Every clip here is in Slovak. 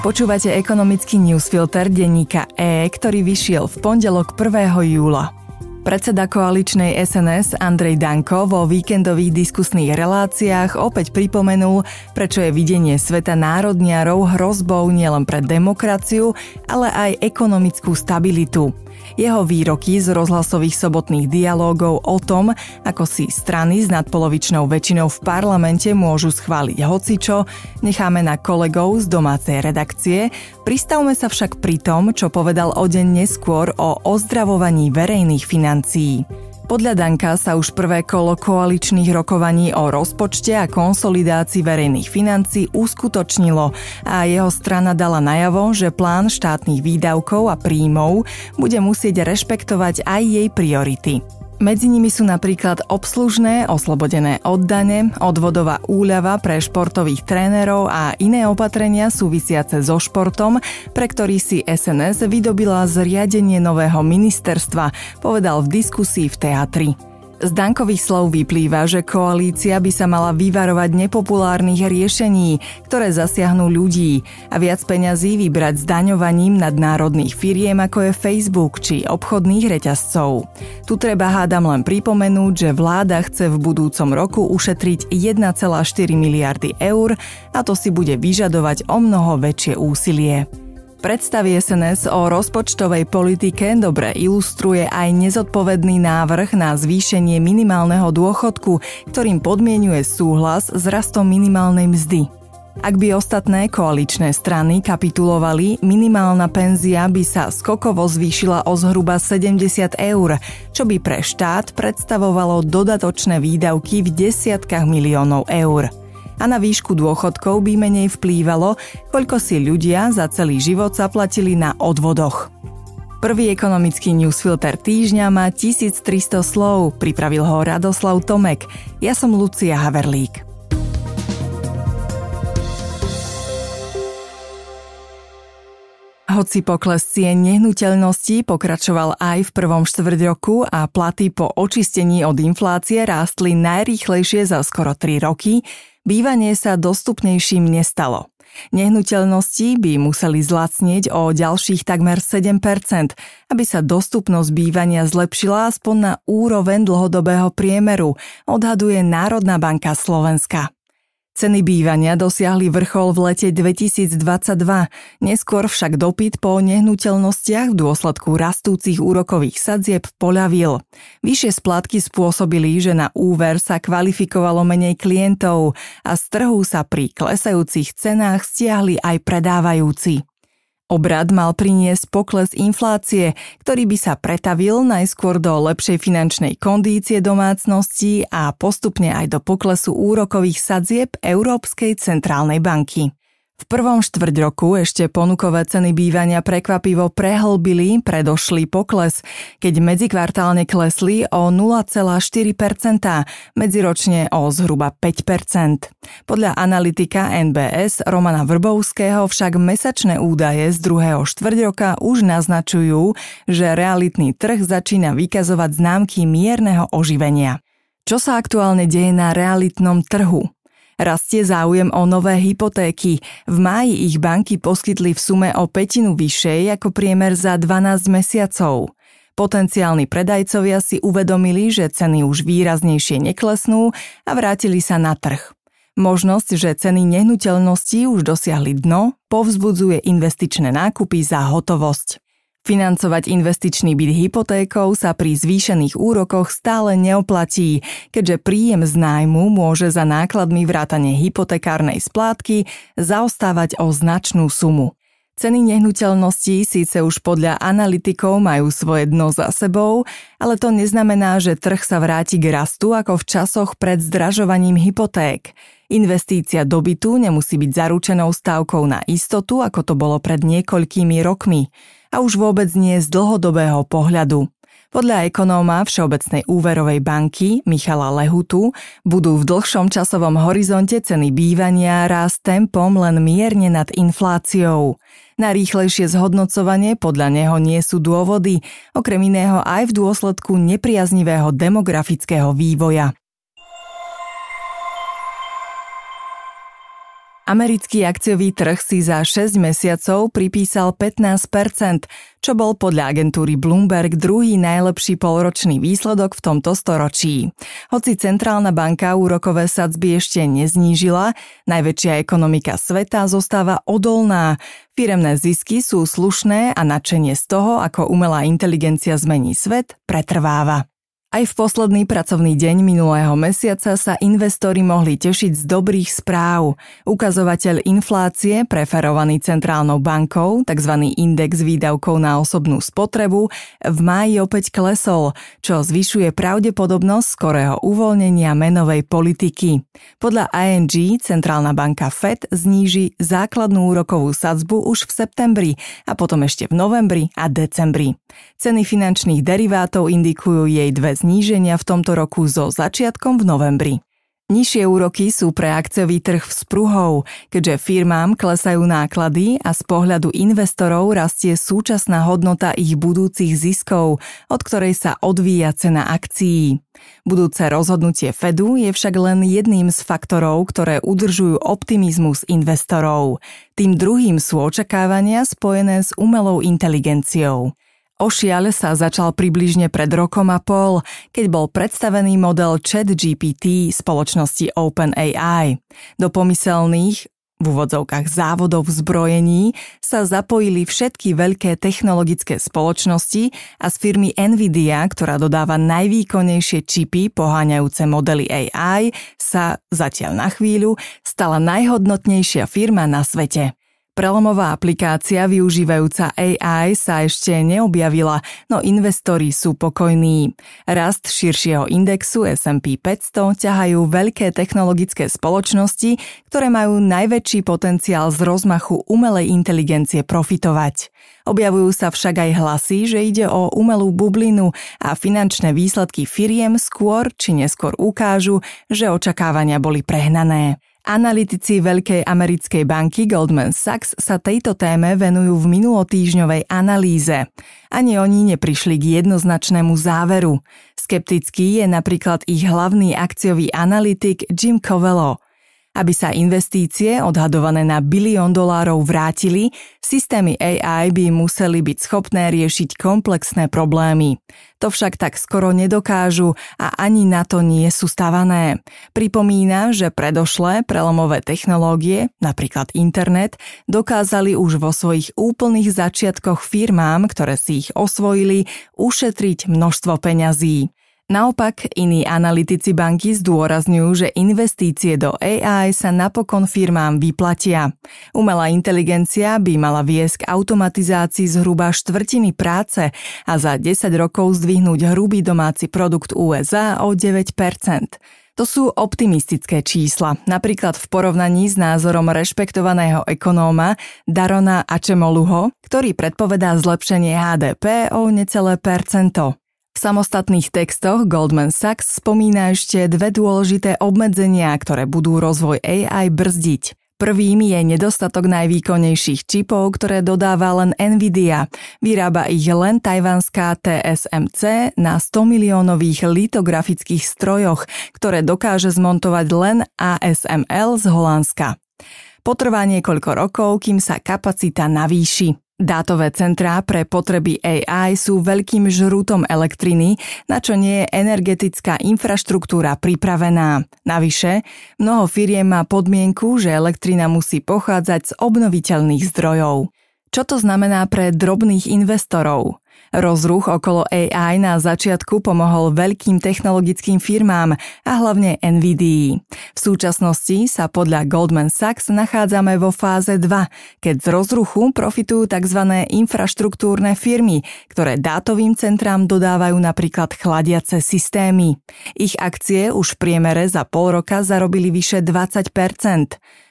Počúvate ekonomický newsfilter denníka E, ktorý vyšiel v pondelok 1. júla. Predseda koaličnej SNS Andrej Danko vo víkendových diskusných reláciách opäť pripomenul, prečo je videnie sveta národniarov hrozbou nielen pre demokraciu, ale aj ekonomickú stabilitu. Jeho výroky z rozhlasových sobotných dialógov o tom, ako si strany s nadpolovičnou väčšinou v parlamente môžu schváliť hocičo, necháme na kolegov z domácej redakcie, pristavme sa však pri tom, čo povedal o deň neskôr o ozdravovaní verejných financí financií. Podľa Danka sa už prvé kolo koaličných rokovaní o rozpočte a konsolidácii verejných financí uskutočnilo a jeho strana dala najavo, že plán štátnych výdavkov a príjmov bude musieť rešpektovať aj jej priority. Medzi nimi sú napríklad obslužné, oslobodené oddane, odvodová úľava pre športových trénerov a iné opatrenia súvisiace so športom, pre ktorý si SNS vydobila zriadenie nového ministerstva, povedal v diskusii v teatri. Z Dankových slov vyplýva, že koalícia by sa mala vyvarovať nepopulárnych riešení, ktoré zasiahnu ľudí a viac peňazí vybrať zdaňovaním nadnárodných firiem ako je Facebook či obchodných reťazcov. Tu treba hádam len pripomenúť, že vláda chce v budúcom roku ušetriť 1,4 miliardy eur a to si bude vyžadovať o mnoho väčšie úsilie. Predstavie SNS o rozpočtovej politike dobre ilustruje aj nezodpovedný návrh na zvýšenie minimálneho dôchodku, ktorým podmienuje súhlas s rastom minimálnej mzdy. Ak by ostatné koaličné strany kapitulovali, minimálna penzia by sa skokovo zvýšila o zhruba 70 eur, čo by pre štát predstavovalo dodatočné výdavky v desiatkách miliónov eur a na výšku dôchodkov by menej vplývalo, koľko si ľudia za celý život zaplatili na odvodoch. Prvý ekonomický newsfilter týždňa má 1300 slov, pripravil ho Radoslav Tomek. Ja som Lucia Haverlík. Hoci pokles cien nehnuteľností pokračoval aj v prvom štvrť roku a platy po očistení od inflácie rástli najrýchlejšie za skoro 3 roky, bývanie sa dostupnejším nestalo. Nehnuteľnosti by museli zlacnieť o ďalších takmer 7 aby sa dostupnosť bývania zlepšila aspoň na úroveň dlhodobého priemeru, odhaduje Národná banka Slovenska. Ceny bývania dosiahli vrchol v lete 2022, neskôr však dopyt po nehnuteľnostiach v dôsledku rastúcich úrokových sadzieb poľavil. Vyššie splátky spôsobili, že na úver sa kvalifikovalo menej klientov a z trhu sa pri klesajúcich cenách stiahli aj predávajúci. Obrad mal priniesť pokles inflácie, ktorý by sa pretavil najskôr do lepšej finančnej kondície domácností a postupne aj do poklesu úrokových sadzieb Európskej centrálnej banky. V prvom štvrť roku ešte ponukové ceny bývania prekvapivo prehlbili predošlý pokles, keď medzikvartálne klesli o 0,4%, medziročne o zhruba 5%. Podľa analytika NBS Romana Vrbovského však mesačné údaje z druhého štvrť roka už naznačujú, že realitný trh začína vykazovať známky mierneho oživenia. Čo sa aktuálne deje na realitnom trhu? rastie záujem o nové hypotéky. V máji ich banky poskytli v sume o petinu vyššej ako priemer za 12 mesiacov. Potenciálni predajcovia si uvedomili, že ceny už výraznejšie neklesnú a vrátili sa na trh. Možnosť, že ceny nehnuteľností už dosiahli dno, povzbudzuje investičné nákupy za hotovosť. Financovať investičný byt hypotékou sa pri zvýšených úrokoch stále neoplatí, keďže príjem z nájmu môže za nákladmi vrátane hypotekárnej splátky zaostávať o značnú sumu. Ceny nehnuteľností síce už podľa analytikov majú svoje dno za sebou, ale to neznamená, že trh sa vráti k rastu ako v časoch pred zdražovaním hypoték. Investícia do bytu nemusí byť zaručenou stávkou na istotu, ako to bolo pred niekoľkými rokmi a už vôbec nie z dlhodobého pohľadu. Podľa ekonóma Všeobecnej úverovej banky Michala Lehutu budú v dlhšom časovom horizonte ceny bývania rásť tempom len mierne nad infláciou. Na rýchlejšie zhodnocovanie podľa neho nie sú dôvody, okrem iného aj v dôsledku nepriaznivého demografického vývoja. Americký akciový trh si za 6 mesiacov pripísal 15 čo bol podľa agentúry Bloomberg druhý najlepší polročný výsledok v tomto storočí. Hoci centrálna banka úrokové sadzby ešte neznížila, najväčšia ekonomika sveta zostáva odolná. Firemné zisky sú slušné a nadšenie z toho, ako umelá inteligencia zmení svet, pretrváva. Aj v posledný pracovný deň minulého mesiaca sa investori mohli tešiť z dobrých správ. Ukazovateľ inflácie, preferovaný centrálnou bankou, tzv. index výdavkov na osobnú spotrebu, v máji opäť klesol, čo zvyšuje pravdepodobnosť skorého uvoľnenia menovej politiky. Podľa ING centrálna banka Fed zníži základnú úrokovú sadzbu už v septembri a potom ešte v novembri a decembri. Ceny finančných derivátov indikujú jej dve zníženia v tomto roku so začiatkom v novembri. Nižšie úroky sú pre akciový trh v spruhov, keďže firmám klesajú náklady a z pohľadu investorov rastie súčasná hodnota ich budúcich ziskov, od ktorej sa odvíja cena akcií. Budúce rozhodnutie Fedu je však len jedným z faktorov, ktoré udržujú optimizmus investorov. Tým druhým sú očakávania spojené s umelou inteligenciou. Ošiaľ sa začal približne pred rokom a pol, keď bol predstavený model ChatGPT spoločnosti OpenAI. Do pomyselných, v úvodzovkách závodov v zbrojení, sa zapojili všetky veľké technologické spoločnosti a z firmy Nvidia, ktorá dodáva najvýkonnejšie čipy poháňajúce modely AI, sa zatiaľ na chvíľu stala najhodnotnejšia firma na svete. Prelomová aplikácia využívajúca AI sa ešte neobjavila, no investori sú pokojní. Rast širšieho indexu S&P 500 ťahajú veľké technologické spoločnosti, ktoré majú najväčší potenciál z rozmachu umelej inteligencie profitovať. Objavujú sa však aj hlasy, že ide o umelú bublinu a finančné výsledky firiem skôr či neskôr ukážu, že očakávania boli prehnané. Analytici veľkej americkej banky Goldman Sachs sa tejto téme venujú v minulotýžňovej analýze. Ani oni neprišli k jednoznačnému záveru. Skeptický je napríklad ich hlavný akciový analytik Jim Covello – aby sa investície, odhadované na bilión dolárov, vrátili, systémy AI by museli byť schopné riešiť komplexné problémy. To však tak skoro nedokážu a ani na to nie sú stavané. Pripomína, že predošlé prelomové technológie, napríklad internet, dokázali už vo svojich úplných začiatkoch firmám, ktoré si ich osvojili, ušetriť množstvo peňazí. Naopak, iní analytici banky zdôrazňujú, že investície do AI sa napokon firmám vyplatia. Umelá inteligencia by mala viesť k automatizácii zhruba štvrtiny práce a za 10 rokov zdvihnúť hrubý domáci produkt USA o 9 to sú optimistické čísla, napríklad v porovnaní s názorom rešpektovaného ekonóma Darona Ačemoluho, ktorý predpovedá zlepšenie HDP o necelé percento samostatných textoch Goldman Sachs spomína ešte dve dôležité obmedzenia, ktoré budú rozvoj AI brzdiť. Prvým je nedostatok najvýkonnejších čipov, ktoré dodáva len Nvidia. Vyrába ich len tajvanská TSMC na 100 miliónových litografických strojoch, ktoré dokáže zmontovať len ASML z Holandska. Potrvá niekoľko rokov, kým sa kapacita navýši. Dátové centrá pre potreby AI sú veľkým žrútom elektriny, na čo nie je energetická infraštruktúra pripravená. Navyše, mnoho firiem má podmienku, že elektrina musí pochádzať z obnoviteľných zdrojov. Čo to znamená pre drobných investorov? Rozruch okolo AI na začiatku pomohol veľkým technologickým firmám a hlavne NVIDII. V súčasnosti sa podľa Goldman Sachs nachádzame vo fáze 2, keď z rozruchu profitujú tzv. infraštruktúrne firmy, ktoré dátovým centrám dodávajú napríklad chladiace systémy. Ich akcie už v priemere za pol roka zarobili vyše 20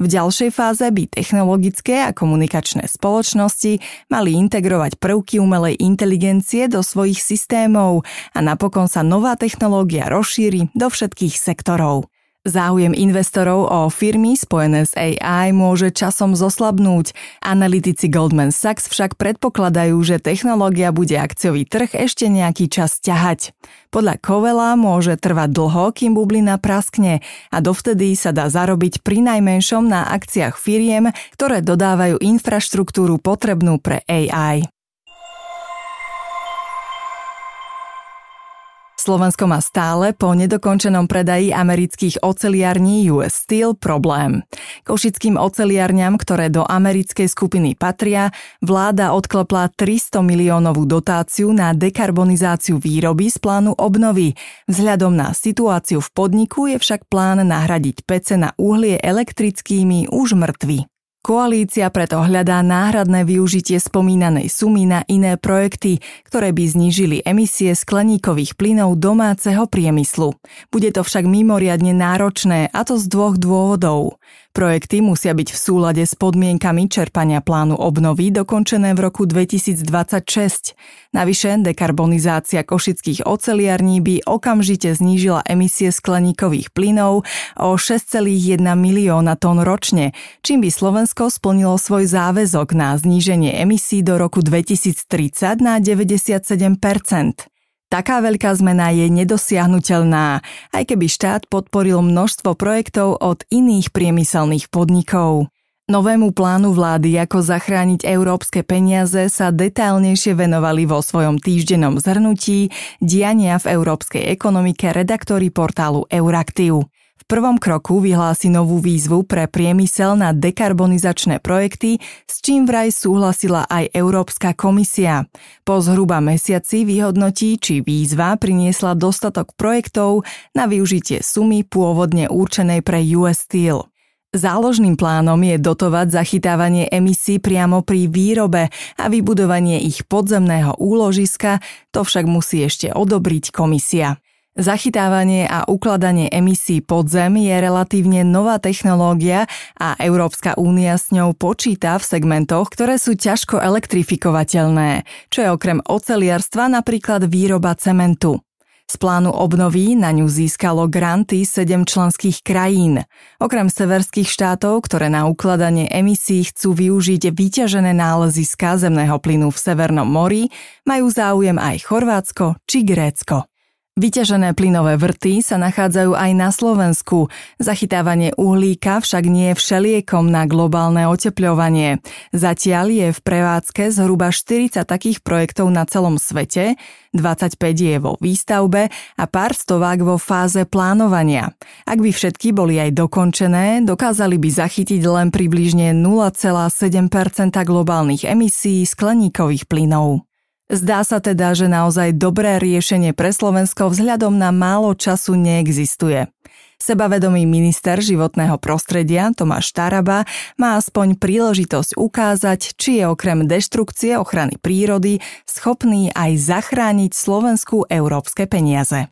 v ďalšej fáze by technologické a komunikačné spoločnosti mali integrovať prvky umelej inteligencie do svojich systémov a napokon sa nová technológia rozšíri do všetkých sektorov. Záujem investorov o firmy spojené s AI môže časom zoslabnúť. Analytici Goldman Sachs však predpokladajú, že technológia bude akciový trh ešte nejaký čas ťahať. Podľa Kovela môže trvať dlho, kým bublina praskne a dovtedy sa dá zarobiť pri najmenšom na akciách firiem, ktoré dodávajú infraštruktúru potrebnú pre AI. Slovensko má stále po nedokončenom predaji amerických oceliarní US Steel problém. Košickým oceliarniam, ktoré do americkej skupiny patria, vláda odklepla 300 miliónovú dotáciu na dekarbonizáciu výroby z plánu obnovy. Vzhľadom na situáciu v podniku je však plán nahradiť pece na uhlie elektrickými už mŕtvy. Koalícia preto hľadá náhradné využitie spomínanej sumy na iné projekty, ktoré by znížili emisie skleníkových plynov domáceho priemyslu. Bude to však mimoriadne náročné, a to z dvoch dôvodov. Projekty musia byť v súlade s podmienkami čerpania plánu obnovy dokončené v roku 2026. Navyše, dekarbonizácia košických oceliarní by okamžite znížila emisie skleníkových plynov o 6,1 milióna tón ročne, čím by Slovensko splnilo svoj záväzok na zníženie emisí do roku 2030 na 97 Taká veľká zmena je nedosiahnutelná, aj keby štát podporil množstvo projektov od iných priemyselných podnikov. Novému plánu vlády, ako zachrániť európske peniaze, sa detailnejšie venovali vo svojom týždennom zhrnutí diania v európskej ekonomike redaktori portálu Euraktiv prvom kroku vyhlási novú výzvu pre priemysel na dekarbonizačné projekty, s čím vraj súhlasila aj Európska komisia. Po zhruba mesiaci vyhodnotí, či výzva priniesla dostatok projektov na využitie sumy pôvodne určenej pre US Steel. Záložným plánom je dotovať zachytávanie emisí priamo pri výrobe a vybudovanie ich podzemného úložiska, to však musí ešte odobriť komisia. Zachytávanie a ukladanie emisí pod zem je relatívne nová technológia a Európska únia s ňou počíta v segmentoch, ktoré sú ťažko elektrifikovateľné, čo je okrem oceliarstva napríklad výroba cementu. Z plánu obnovy na ňu získalo granty 7 členských krajín. Okrem severských štátov, ktoré na ukladanie emisí chcú využiť vyťažené náleziska zemného plynu v Severnom mori, majú záujem aj Chorvátsko či Grécko. Vyťažené plynové vrty sa nachádzajú aj na Slovensku. Zachytávanie uhlíka však nie je všeliekom na globálne oteplovanie. Zatiaľ je v prevádzke zhruba 40 takých projektov na celom svete, 25 je vo výstavbe a pár stovák vo fáze plánovania. Ak by všetky boli aj dokončené, dokázali by zachytiť len približne 0,7 globálnych emisí skleníkových plynov. Zdá sa teda, že naozaj dobré riešenie pre Slovensko vzhľadom na málo času neexistuje. Sebavedomý minister životného prostredia Tomáš Taraba má aspoň príležitosť ukázať, či je okrem deštrukcie ochrany prírody schopný aj zachrániť Slovensku európske peniaze.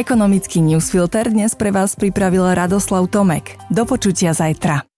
Ekonomický newsfilter dnes pre vás pripravil Radoslav Tomek. Do počutia zajtra.